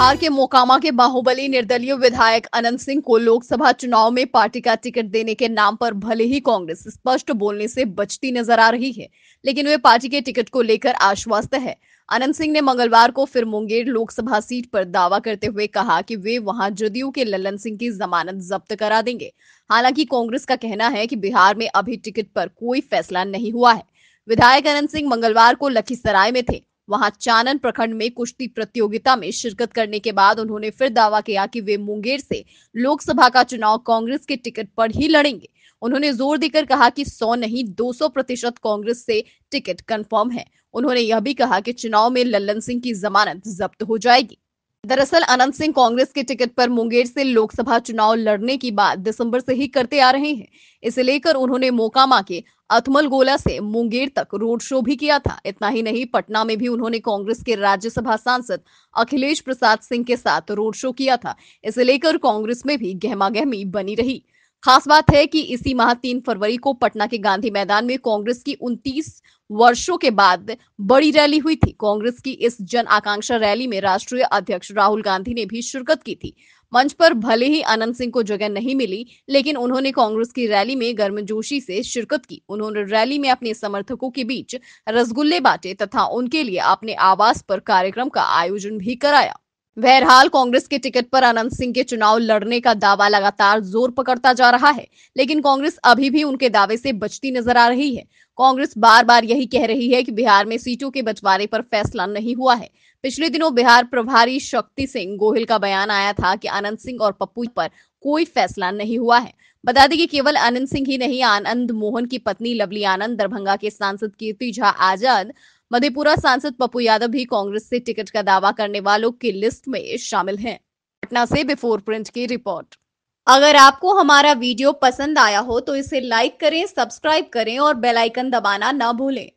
बिहार के मोकामा के बाहुबली निर्दलीय विधायक अनंत सिंह को लोकसभा चुनाव में पार्टी का टिकट देने के नाम पर भले ही कांग्रेस स्पष्ट बोलने से बचती नजर आ रही है लेकिन वे पार्टी के टिकट को लेकर आश्वस्त है अनंत सिंह ने मंगलवार को फिर मुंगेर लोकसभा सीट पर दावा करते हुए कहा कि वे वहां जदयू के ललन सिंह की जमानत जब्त करा देंगे हालांकि कांग्रेस का कहना है कि बिहार में अभी टिकट पर कोई फैसला नहीं हुआ है विधायक अनंत सिंह मंगलवार को लखीसराय में थे वहां चानन प्रखंड में कुश्ती प्रतियोगिता में शिरकत करने के बाद उन्होंने फिर दावा किया कि वे मुंगेर से लोकसभा का चुनाव कांग्रेस के टिकट पर ही लड़ेंगे उन्होंने जोर देकर कहा कि 100 नहीं 200 प्रतिशत कांग्रेस से टिकट कंफर्म है उन्होंने यह भी कहा कि चुनाव में लल्लन सिंह की जमानत जब्त हो जाएगी दरअसल अनंत सिंह कांग्रेस के टिकट पर मुंगेर से लोकसभा चुनाव लड़ने की बात दिसंबर से ही करते आ रहे हैं इसे लेकर उन्होंने मोकामा के अथमल गोला से मुंगेर तक रोड शो भी किया था इतना ही नहीं पटना में भी उन्होंने कांग्रेस के राज्यसभा सांसद अखिलेश प्रसाद सिंह के साथ रोड शो किया था इसे लेकर कांग्रेस में भी गहमा बनी रही खास बात है कि इसी माह तीन फरवरी को पटना के गांधी मैदान में कांग्रेस की उनतीस वर्षों के बाद बड़ी रैली हुई थी कांग्रेस की इस जन आकांक्षा रैली में राष्ट्रीय अध्यक्ष राहुल गांधी ने भी शिरकत की थी मंच पर भले ही अनंत सिंह को जगह नहीं मिली लेकिन उन्होंने कांग्रेस की रैली में गर्मजोशी से शिरकत की उन्होंने रैली में अपने समर्थकों के बीच रसगुल्ले बांटे तथा उनके लिए अपने आवास पर कार्यक्रम का आयोजन भी कराया बहरहाल कांग्रेस के टिकट पर अनंत सिंह के चुनाव लड़ने का दावा लगातार जोर पकड़ता जा रहा है लेकिन कांग्रेस अभी भी उनके दावे से बचती नजर आ रही है कांग्रेस बार बार यही कह रही है कि बिहार में सीटों के बंटवारे पर फैसला नहीं हुआ है पिछले दिनों बिहार प्रभारी शक्ति सिंह गोहिल का बयान आया था कि आनंद सिंह और पप्पू पर कोई फैसला नहीं हुआ है बता दें कि केवल आनंद सिंह ही नहीं आनंद मोहन की पत्नी लवली आनंद दरभंगा के सांसद कीर्ति झा आजाद मधेपुरा सांसद पप्पू यादव भी कांग्रेस से टिकट का दावा करने वालों की लिस्ट में शामिल हैं पटना से बिफोर प्रिंट की रिपोर्ट अगर आपको हमारा वीडियो पसंद आया हो तो इसे लाइक करें सब्सक्राइब करें और बेल आइकन दबाना ना भूलें